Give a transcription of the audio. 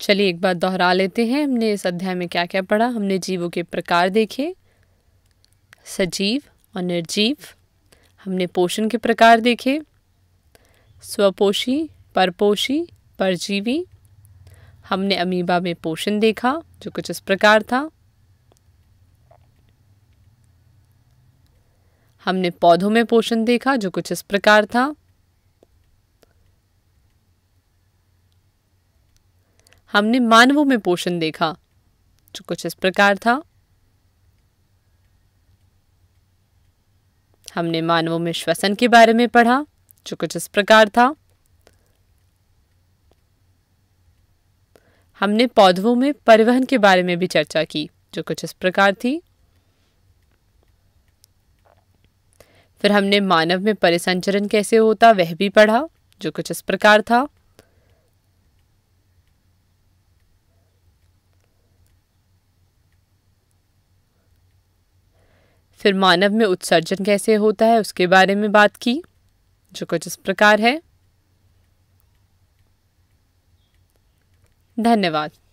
चलिए एक बार दोहरा लेते हैं हमने इस अध्याय में क्या क्या पढ़ा हमने जीवों के प्रकार देखे सजीव और निर्जीव हमने पोषण के प्रकार देखे स्वपोषी परपोषी परजीवी हमने अमीबा में पोषण देखा जो कुछ इस प्रकार था हमने पौधों में पोषण देखा जो कुछ इस प्रकार था हमने मानवों में पोषण देखा जो कुछ इस प्रकार था हमने मानवों में श्वसन के बारे में पढ़ा जो कुछ इस प्रकार था हमने पौधों में परिवहन के बारे में भी चर्चा की जो कुछ इस प्रकार थी फिर हमने मानव में परिसंचरण कैसे होता वह भी पढ़ा जो कुछ इस प्रकार था फिर मानव में उत्सर्जन कैसे होता है उसके बारे में बात की जो कुछ इस प्रकार है धन्यवाद